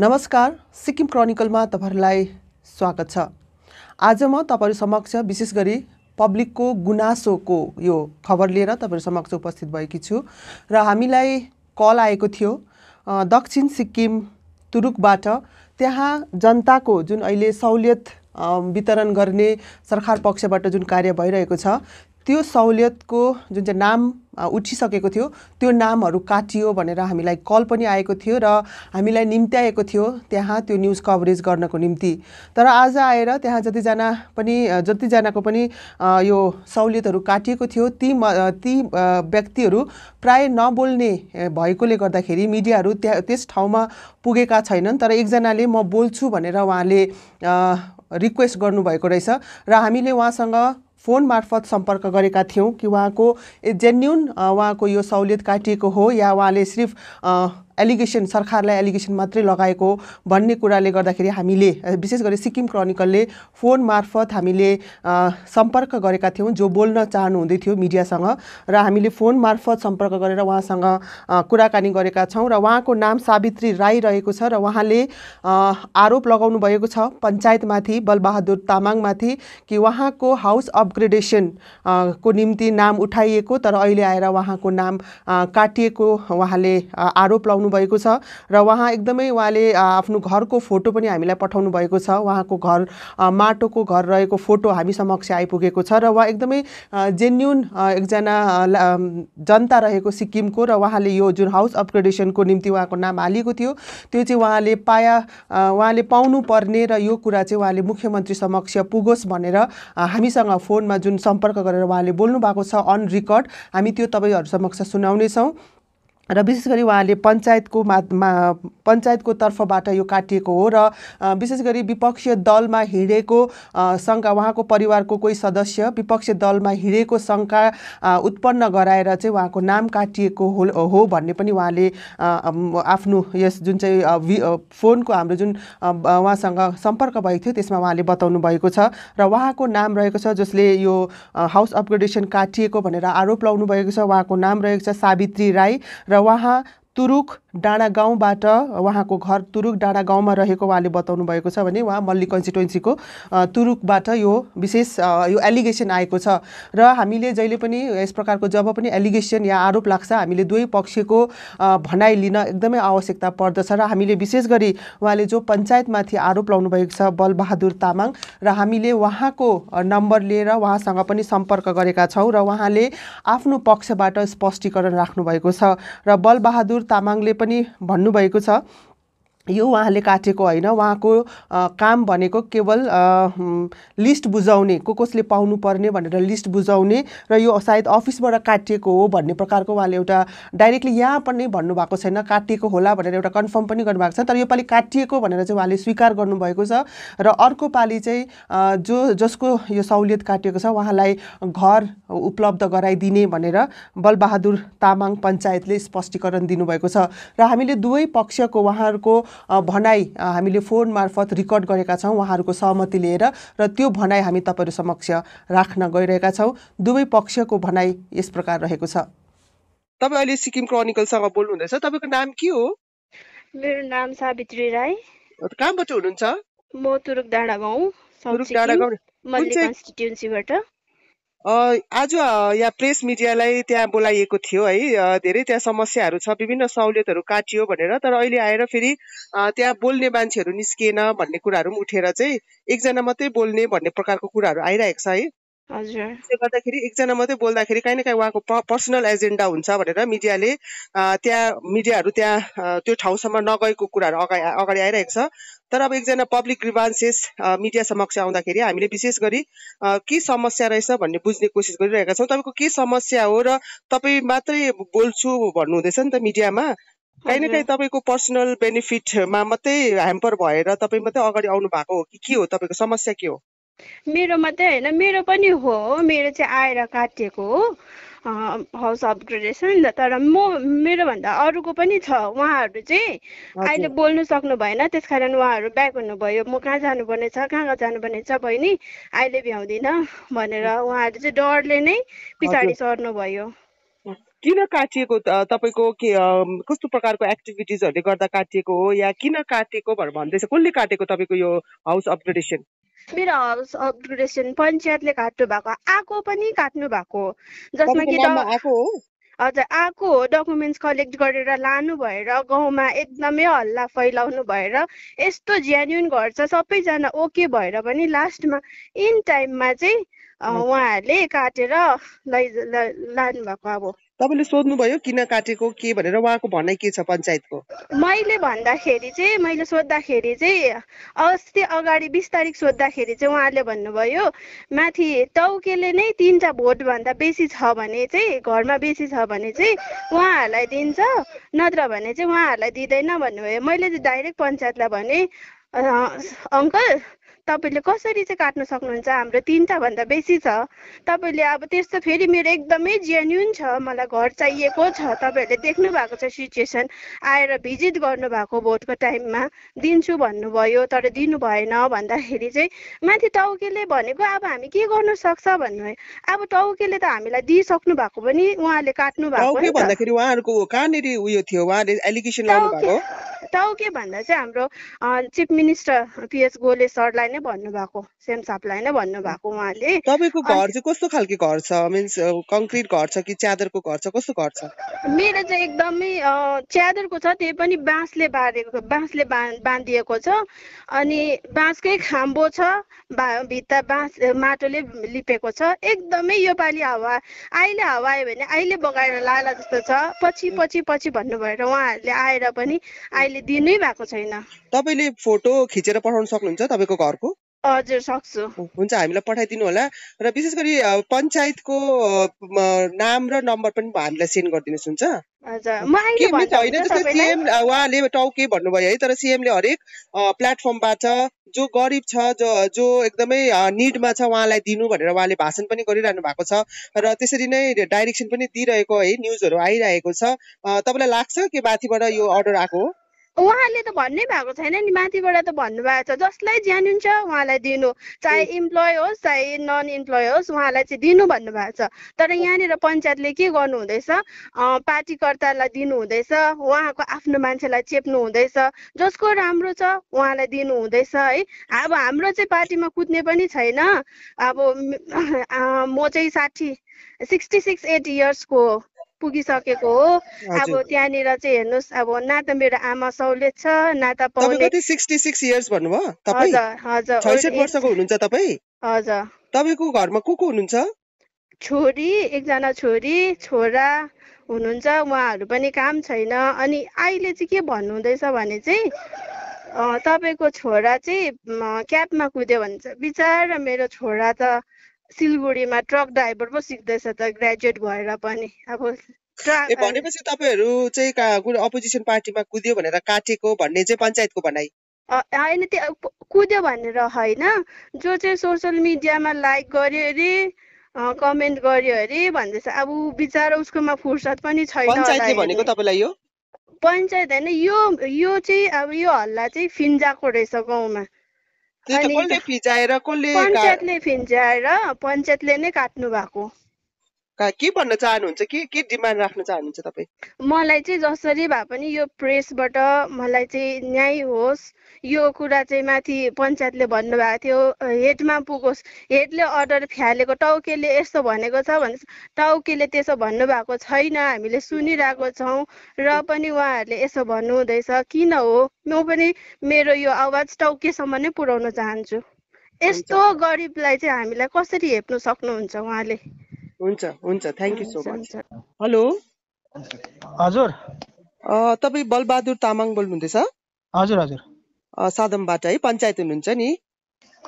नमस्कार सिक्किम क्रोनिकलमा तपाईँहरूलाई स्वागत छ आज म तपाईँहरू समक्ष विशेष गरी पब्लिकको गुनासोको यो खबर लिएर तपाईँहरू समक्ष उपस्थित भएकी छु र हामीलाई कल आएको थियो दक्षिण सिक्किम तुरुकबाट त्यहाँ जनताको जुन अहिले सहुलियत वितरण गर्ने सरकार पक्षबाट जुन कार्य भइरहेको छ त्यो सहुलियतको जुन चाहिँ नाम उठिसकेको थियो त्यो नामहरू काटियो भनेर हामीलाई कल पनि आएको थियो र हामीलाई निम्त्याएको थियो त्यहाँ त्यो न्युज कभरेज गर्नको निम्ति तर आज आएर त्यहाँ जतिजना पनि जतिजनाको पनि यो सहुलियतहरू काटिएको थियो ती ती व्यक्तिहरू प्राय नबोल्ने भएकोले गर्दाखेरि मिडियाहरू त्यहाँ त्यस ठाउँमा पुगेका छैनन् तर एकजनाले म बोल्छु भनेर उहाँले रिक्वेस्ट गर्नुभएको रहेछ र हामीले उहाँसँग फोन मार्फत सम्पर्क गरेका थियौँ कि उहाँको जेन्युन उहाँको यो सहुलियत काटिएको हो या उहाँले सिर्फ एलिगेसन सरकारलाई एलिगेसन मात्रै लगाएको भन्ने कुराले गर्दाखेरि हामीले विशेष गरी सिक्किम क्रोनिकलले फोन मार्फत हामीले सम्पर्क गरेका थियौँ जो बोल्न चाहनुहुँदै थियो मिडियासँग र हामीले फोन मार्फत सम्पर्क गरेर उहाँसँग कुराकानी गरेका छौँ र उहाँको नाम सावित्री राई रहेको छ र उहाँले आरोप लगाउनु भएको छ पञ्चायतमाथि बलबहादुर तामाङमाथि कि उहाँको हाउस अपग्रेडेसन को निम्ति नाम उठाइएको तर अहिले आएर उहाँको नाम काटिएको उहाँले आरोप लगाउनु पठाउनु भएको छ र उहाँ एकदमै उहाँले आफ्नो घरको फोटो पनि हामीलाई पठाउनु भएको छ उहाँको घर माटोको घर रहेको फोटो हामी समक्ष आइपुगेको छ र उहाँ एकदमै जेन्युन एकजना जनता रहेको सिक्किमको र उहाँले यो जुन हाउस अपग्रेडेसनको निम्ति उहाँको नाम हालिएको थियो त्यो चाहिँ उहाँले पाया उहाँले पाउनुपर्ने र यो कुरा चाहिँ उहाँले मुख्यमन्त्री समक्ष पुगोस् भनेर हामीसँग फोनमा जुन सम्पर्क गरेर उहाँले बोल्नु भएको छ अन रेकर्ड हामी त्यो तपाईँहरू समक्ष सुनाउनेछौँ र विशेष गरी उहाँले पञ्चायतको मा पञ्चायतको तर्फबाट यो काटिएको हो र विशेष गरी विपक्षीय दलमा हिँडेको शङ्का उहाँको परिवारको कोही सदस्य विपक्षी दलमा हिँडेको शङ्का उत्पन्न गराएर चाहिँ उहाँको नाम काटिएको हो हो भन्ने पनि उहाँले आफ्नो यस जुन चाहिँ फोनको हाम्रो जुन उहाँसँग सम्पर्क भएको थियो त्यसमा उहाँले बताउनु भएको छ र उहाँको नाम रहेको छ जसले यो हाउस अपग्रेडेसन काटिएको भनेर आरोप लाउनु भएको छ उहाँको नाम रहेको छ सावित्री राई रवा हा तुरुक डाँडा गाउँबाट उहाँको घर तुरुक डाँडा गाउँमा रहेको उहाँले बताउनु भएको छ भने उहाँ मल्ली कन्स्टिट्युन्सीको तुरुकबाट यो विशेष यो एलिगेसन आएको छ र हामीले जहिले पनि यस प्रकारको जब पनि एलिगेसन या आरोप लाग्छ हामीले दुवै पक्षको भनाइ लिन एकदमै आवश्यकता पर्दछ र हामीले विशेष गरी उहाँले जो पञ्चायतमाथि आरोप लाउनु भएको छ बलबहादुर तामाङ र हामीले उहाँको नम्बर लिएर उहाँसँग पनि सम्पर्क गरेका छौँ र उहाँले आफ्नो पक्षबाट स्पष्टीकरण राख्नुभएको छ र बलबहादुर तामाङले पनि भन्नुभएको छ यो उहाँले काटेको होइन उहाँको काम भनेको केवल लिस्ट बुझाउने को कसले पाउनुपर्ने भनेर लिस्ट बुझाउने र यो सायद अफिसबाट काटिएको हो भन्ने प्रकारको उहाँले एउटा डाइरेक्टली यहाँ पनि भन्नुभएको छैन काटिएको होला भनेर एउटा कन्फर्म पनि गर्नुभएको छ तर यो योपालि काटिएको भनेर चाहिँ उहाँले स्वीकार गर्नुभएको छ र अर्को पालि चाहिँ जो जसको यो सहुलियत काटिएको छ उहाँलाई घर उपलब्ध गराइदिने भनेर बलबहादुर तामाङ पञ्चायतले स्पष्टीकरण दिनुभएको छ र हामीले दुवै पक्षको उहाँहरूको भनाइ हामीले फोन मार्फत रेकर्ड गरेका छौँ उहाँहरूको सहमति लिएर र त्यो भनाइ हामी तपाईँहरू समक्ष राख्न गइरहेका छौँ दुवै पक्षको भनाइ यस प्रकार रहेको छ तपाईँ अहिले सिक्किम क्रोनिकलसँग बोल्नुहुँदैछ तपाईँको नाम के हो मेरो नाम सावित्री राई कहाँबाट हुनुहुन्छ म तुरुक डाँडा गाउँ आज यहाँ प्रेस मिडियालाई त्यहाँ बोलाइएको थियो है धेरै त्यहाँ समस्याहरू छ विभिन्न सहुलियतहरू काटियो भनेर तर अहिले आएर फेरि त्यहाँ बोल्ने मान्छेहरू निस्किएन भन्ने कुराहरू पनि उठेर चाहिँ एकजना मात्रै बोल्ने भन्ने प्रकारको कुराहरू आइरहेको छ है हजुर त्यसले गर्दाखेरि एकजना मात्रै बोल्दाखेरि काहीँ न काहीँ उहाँको पर्सनल एजेन्डा हुन्छ भनेर मिडियाले त्यहाँ मिडियाहरू त्यहाँ त्यो ठाउँसम्म नगएको कुराहरू अगाडि अगाडि आइरहेको छ तर अब एकजना पब्लिक ग्रिभान्सेस मिडिया समक्ष आउँदाखेरि हामीले विशेष गरी के समस्या रहेछ भन्ने बुझ्ने कोसिस गरिरहेका छौँ तपाईँको के समस्या हो र तपाईँ मात्रै बोल्छु भन्नुहुँदैछ नि त मिडियामा काहीँ न काहीँ तपाईँको पर्सनल बेनिफिटमा मात्रै ह्याम्पर भएर तपाईँ मात्रै अगाडि आउनु भएको हो कि के हो तपाईँको समस्या के हो मेरो मात्रै होइन मेरो पनि हो मेरो चाहिँ आएर काटिएको हो हाउस अपग्रेडेसन तर म मेरो भन्दा अरूको पनि छ उहाँहरू चाहिँ अहिले बोल्नु सक्नु भएन त्यस कारण उहाँहरू ब्याक हुनुभयो म कहाँ जानुपर्ने छ कहाँ जानुपर्ने छ बहिनी अहिले भ्याउँदिनँ भनेर उहाँहरू चाहिँ डरले नै पछाडि सर्नुभयो किन काटिएको तपाईँको के कस्तो प्रकारको एक्टिभिटिजहरूले गर्दा काटिएको हो या किन काटिएको भनेर भन्दैछ कसले काटेको तपाईँको यो हाउस अपग्रेडेसन मेरो हाउस अपग्रेडेसन पञ्चायतले काट्नु भएको आएको पनि काट्नु भएको जसमा कि हजुर आएको हो डकुमेन्ट्स कलेक्ट गरेर लानु भएर गाउँमा एकदमै हल्ला फैलाउनु भएर यस्तो घर छ सबैजना ओके भएर पनि लास्टमा इन टाइममा चाहिँ उहाँहरूले काटेर लै लानुभएको अब तपाईँले सोध्नुभयो किन काटेको के भनेर उहाँको भनाइ के छ पञ्चायतको मैले भन्दाखेरि चाहिँ मैले सोद्धाखेरि चाहिँ अस्ति अगाडि बिस तारिक सोद्धाखेरि चाहिँ उहाँले भन्नुभयो माथि टाउकेले नै तिनवटा भोटभन्दा बेसी छ भने चाहिँ घरमा बेसी छ भने चाहिँ उहाँहरूलाई दिन्छ नत्र भने चाहिँ उहाँहरूलाई दिँदैन भन्नुभयो मैले चाहिँ डाइरेक्ट पञ्चायतलाई भने अङ्कल तपाईँले कसरी चाहिँ काट्न सक्नुहुन्छ हाम्रो तिनवटा भन्दा बेसी छ तपाईँले अब त्यस्तो फेरि मेरो एकदमै जेन्युन छ मलाई घर चाहिएको छ तपाईँहरूले देख्नु भएको छ सिचुएसन आएर भिजिट गर्नुभएको भोटको टाइममा दिन्छु भन्नुभयो तर दिनु भएन भन्दाखेरि चाहिँ माथि टाउकेले भनेको अब हामी के गर्नु सक्छ भन्नु अब टाउकेले त हामीलाई दिइसक्नु भएको पनि उहाँले काट्नु भएको भन्दाखेरि उहाँहरूको कहाँनिर उयो थियो उहाँले एलिगेसन लाउनु भएको टाउके भन्दा चाहिँ हाम्रो चिफ मिनिस्टर पिएच गोले सरलाई नै भन्नुभएको सापलाई नै भन्नुभएको उहाँले तपाईँको घर चाहिँ कस्तो खालको घर छ मिन्स कङ्क्रिट घर छ कि च्यादरको घर छ कस्तो घर छ मेरो चाहिँ एकदमै च्यादरको छ त्यही पनि बाँसले बारेको बाँसले बाँधिएको छ अनि बाँसकै खाम्बो छ भित्ता बाँस माटोले लिपेको छ एकदमै योपालि हावा अहिले हावा आयो भने अहिले बगाएर लाला जस्तो छ पछि पछि पछि भन्नुभएर उहाँहरूले आएर पनि अहिले अहिले दिनै भएको छैन तपाईँले फोटो खिचेर पठाउन सक्नुहुन्छ तपाईँको घरको हजुर सक्छु हुन्छ हामीलाई पठाइदिनु होला र विशेष गरी पञ्चायतको नाम र नम्बर पनि हामीलाई सेन्ड गरिदिनुहोस् हुन्छ होइन जस्तै सिएम उहाँले टाउके भन्नुभयो है तर सिएमले हरेक प्लेटफर्मबाट जो गरिब छ जो जो एकदमै निडमा छ उहाँलाई दिनु भनेर उहाँले भाषण पनि गरिरहनु भएको छ र त्यसरी नै डाइरेक्सन पनि दिइरहेको है न्युजहरू आइरहेको छ तपाईँलाई लाग्छ कि माथिबाट यो अर्डर आएको हो उहाँले त भन्नै भएको छैन नि माथिबाट त भन्नुभएको छ जसलाई ज्यान हुन्छ उहाँलाई दिनु चाहे इम्प्लोय होस् चाहे नन इम्प्लोय होस् उहाँलाई चाहिँ दिनु भन्नुभएको छ तर यहाँनिर पञ्चायतले के गर्नु हुँदैछ पार्टीकर्तालाई दिनु हुँदैछ उहाँको आफ्नो मान्छेलाई चेप्नु हुँदैछ जसको राम्रो छ उहाँलाई दिनु हुँदैछ है अब हाम्रो चाहिँ पार्टीमा कुद्ने पनि छैन अब म चाहिँ साठी सिक्सटी सिक्स एट इयर्सको पुगिसकेको हो अब त्यहाँनिर चाहिँ हेर्नुहोस् अब न त मेरो आमा सहुलियत छ न त तपाईँको घरमा को को हुनुहुन्छ छोरी एकजना छोरी छोरा हुनुहुन्छ उहाँहरू पनि काम छैन अनि अहिले चाहिँ के भन्नुहुँदैछ भने चाहिँ तपाईँको छोरा चाहिँ क्याबमा कुद्यो भने चाहिँ बिचरा मेरो छोरा त सिलगढीमा ट्रक ड्राइभर पो सिक्दैछ त ग्रेजुएट भएर पनि अब भनेपछि तपाईँहरू चाहिँ अपोजिसन पार्टीमा कुद्यो भनेर काटेको भन्ने चाहिँ पञ्चायतको भनाइ होइन त्यो कुद्यो भनेर होइन जो चाहिँ सोसियल मिडियामा लाइक गर्यो अरे कमेन्ट गर्यो अरे भन्दैछ अब बिचरा उसकोमा फुर्सद पनि छैन भनेको तपाईँलाई यो पञ्चायत होइन यो यो चाहिँ अब यो हल्ला चाहिँ फिन्जाको रहेछ गाउँमा कसले फिजाएर कसले पञ्चायतले फिजाएर पञ्चायतले नै काट्नु भएको के भन्न चाहनुहुन्छ के के डिमान्ड राख्न चाहनुहुन्छ तपाईँ मलाई चाहिँ जसरी भए पनि यो प्रेसबाट मलाई चाहिँ न्याय होस् यो कुरा चाहिँ माथि पञ्चायतले भन्नुभएको थियो हेडमा पुगोस् हेडले अर्डर फ्यालेको टाउकेले यस्तो भनेको छ भने टाउकेले त्यसो भन्नुभएको छैन हामीले सुनिरहेको छौँ र पनि उहाँहरूले यसो भन्नुहुँदैछ किन हो म पनि मेरो यो आवाज टाउकेसम्म नै पुर्याउन चाहन्छु यस्तो गरिबलाई चाहिँ हामीलाई कसरी हेप्नु सक्नुहुन्छ उहाँले हुन्छ हुन्छ thank you so much hello हजुर तपाईँ बलबहादुर तामाङ बोल्नुहुँदैछ हजुर हजुर सादमबाट है पञ्चायत हुनुहुन्छ नि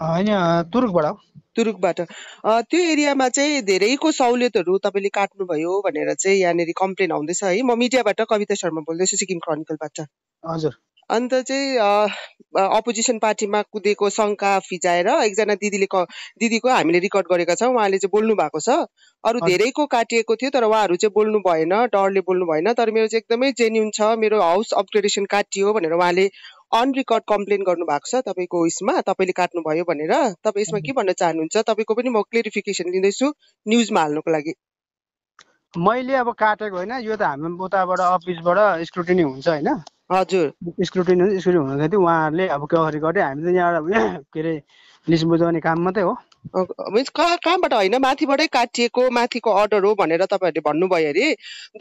होइन तुरुकबाट तुरुकबाट त्यो एरियामा चाहिँ धेरैको सहुलियतहरू तपाईँले काट्नुभयो भनेर चाहिँ यहाँनिर कम्प्लेन आउँदैछ है म मिडियाबाट कविता शर्मा बोल्दैछु सिक्किम क्रोनिकलबाट हजुर अन्त चाहिँ अपोजिसन पार्टीमा कुदेको शङ्का फिजाएर एकजना दिदीले क दिदीको हामीले रेकर्ड गरेका छौँ उहाँले चाहिँ बोल्नु भएको छ अरू धेरैको काटिएको थियो तर उहाँहरू चाहिँ बोल्नु भएन डरले बोल्नु भएन तर मेरो चाहिँ एकदमै जेन्युन छ मेरो हाउस अपग्रेडेसन काटियो भनेर उहाँले अन रिकर्ड कम्प्लेन गर्नु भएको छ तपाईँको उयसमा तपाईँले काट्नुभयो भनेर तपाईँ यसमा के भन्न चाहनुहुन्छ तपाईँको पनि म क्लिरिफिकेसन लिँदैछु न्युजमा हाल्नुको लागि मैले अब काटेको होइन यो त हाम्रो उताबाट अफिसबाट स्क्रुटिनी हुन्छ होइन हजुर स्क्रुटिन स्क्रुटिन हुँदाखेरि थियो उहाँहरूले अब के गरी हामी त यहाँ के अरे लिस्ट बुझाउने काम मात्रै हो मिन्स कहाँ कहाँबाट होइन माथिबाटै काटिएको माथिको अर्डर हो भनेर तपाईँहरूले भन्नुभयो अरे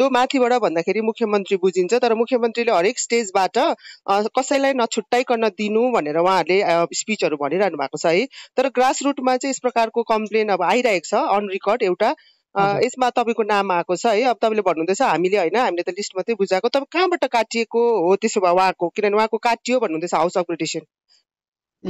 दो माथिबाट भन्दाखेरि मुख्यमन्त्री बुझिन्छ तर मुख्यमन्त्रीले हरेक स्टेजबाट कसैलाई नछुट्टाइकन दिनु भनेर उहाँहरूले स्पिचहरू भनिरहनु भएको छ है तर ग्रास रुटमा चाहिँ यस प्रकारको कम्प्लेन अब आइरहेको छ अन एउटा यसमा तपाईँको नाम आएको छ है अब तपाईँले भन्नुहुँदैछ हामीले होइन हामीले त लिस्ट मात्रै बुझाएको तपाईँ कहाँबाट काटिएको हो त्यसो भए उहाँको किनभने उहाँको काटियो भन्नुहुँदैछ हाउस अफ ग्रेडिसन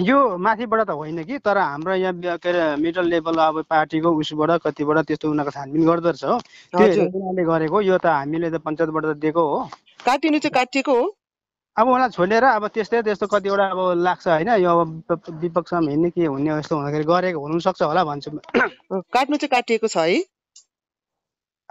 यो माथिबाट त होइन कि तर हाम्रो यहाँ के अरे मिडल लेभल अब पार्टीको उसबाट कतिबाट त्यस्तो उनीहरूको छानबिन गर्दोरहेछ हो उनीहरूले गरेको यो त हामीले त पञ्चायतबाट त दिएको हो काटिनु चाहिँ काटिएको हो अब उहाँलाई छोडेर अब त्यस्तै त्यस्तो कतिवटा अब लाग्छ होइन यो अब विपक्षमा हिँड्ने के हुने यस्तो हुँदाखेरि गरेको हुनु सक्छ होला भन्छु काट्नु चाहिँ काटिएको छ है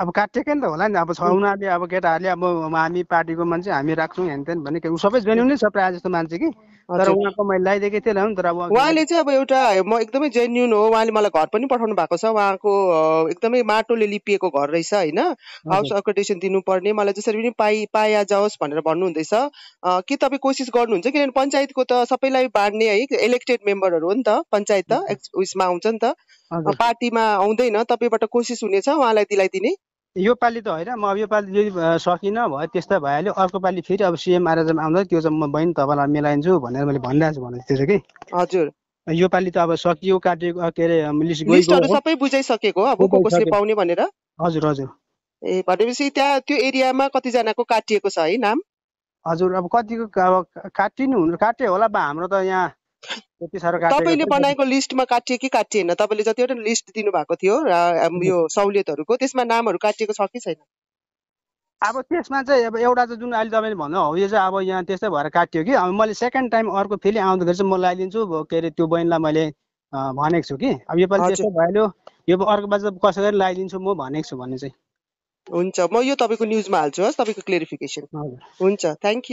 अब काटिएकै नि त होला नि अब छ उनीहरूले अब केटाहरूले अब हामी पार्टीको मान्छे हामी राख्छौँ हेन तेन भन्ने ऊ सबै जेन्युन नै छ प्रायः जस्तो मान्छे कि तर उहाँको मैले लगाइदिएकै नि तर अब उहाँले चाहिँ अब एउटा म एकदमै जेन्युन हो उहाँले मलाई घर पनि पठाउनु भएको छ उहाँको एकदमै माटोले लिपिएको घर रहेछ होइन हाउस अकोडेसन दिनुपर्ने मलाई जसरी पनि पाइ पाया जाओस् भनेर भन्नुहुँदैछ के तपाईँ कोसिस गर्नुहुन्छ किनभने पञ्चायतको त सबैलाई बाँड्ने है इलेक्टेड मेम्बरहरू हो नि त पञ्चायत त उयसमा आउँछ नि त पार्टीमा आउँदैन तपाईँबाट कोसिस हुनेछ उहाँलाई दिलाइदिने यो पालि त होइन म अब यो पालि यदि सकिनँ भयो त्यस्तै भइहाल्यो अर्को पालि फेरि अब सिएम आएर आउँदा त्यो चाहिँ म बहिनी तपाईँलाई मिलाइन्छु भनेर मैले भनिरहेको छु भने त्यो चाहिँ कि हजुर यो पालि त अब सकियो काटियो के अरे सबै बुझाइसकेको अब कसले पाउने भनेर हजुर हजुर ए भनेपछि त्यहाँ त्यो एरियामा कतिजनाको काटिएको छ है नाम हजुर अब कतिको अब काटिनु हुनु काटे होला अब हाम्रो त यहाँ तपाईँले बनाएको लिस्टमा काटिए कि काटिएन तपाईँले जतिवटा लिस्ट दिनुभएको थियो यो सहुलियतहरूको त्यसमा नामहरू काटिएको छ कि छैन अब त्यसमा चाहिँ अब एउटा चाहिँ जुन अहिले तपाईँले भन्नु हो यो चाहिँ अब यहाँ त्यस्तै भएर काटियो कि अब मैले सेकेन्ड टाइम अर्को फेरि आउँदाखेरि चाहिँ म लगाइदिन्छु के अरे त्यो बहिनीलाई मैले भनेको छु कि अब योपालि त्यस्तो भइहाल्यो यो अर्को बाजे कसै गरी लगाइदिन्छु म भनेको छु भन्ने चाहिँ हुन्छ म यो तपाईँको न्युजमा हाल्छु हस् तपाईँको क्लियरिफिकेसन हुन्छ थ्याङ्क यू